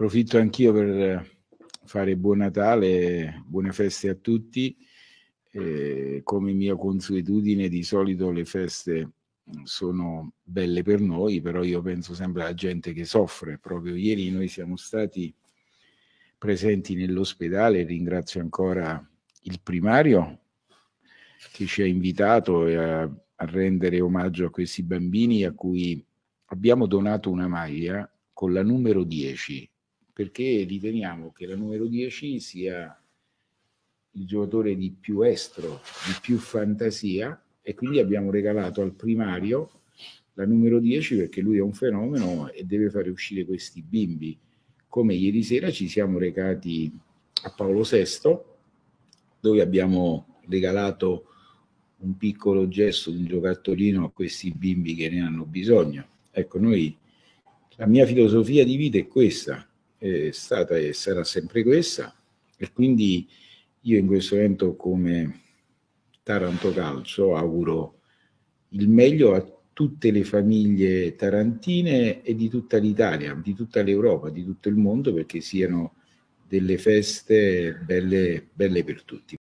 Approfitto anch'io per eh, fare buon Natale, buone feste a tutti. Eh, come mia consuetudine, di solito le feste mm, sono belle per noi, però io penso sempre alla gente che soffre. Proprio ieri noi siamo stati presenti nell'ospedale, ringrazio ancora il primario che ci ha invitato a, a rendere omaggio a questi bambini a cui abbiamo donato una maglia con la numero 10 perché riteniamo che la numero 10 sia il giocatore di più estro, di più fantasia e quindi abbiamo regalato al primario la numero 10 perché lui è un fenomeno e deve fare uscire questi bimbi. Come ieri sera ci siamo recati a Paolo VI dove abbiamo regalato un piccolo gesto di un giocattolino a questi bimbi che ne hanno bisogno. Ecco, noi la mia filosofia di vita è questa, è stata e sarà sempre questa e quindi io in questo evento come Taranto Calcio auguro il meglio a tutte le famiglie tarantine e di tutta l'Italia, di tutta l'Europa, di tutto il mondo perché siano delle feste belle, belle per tutti.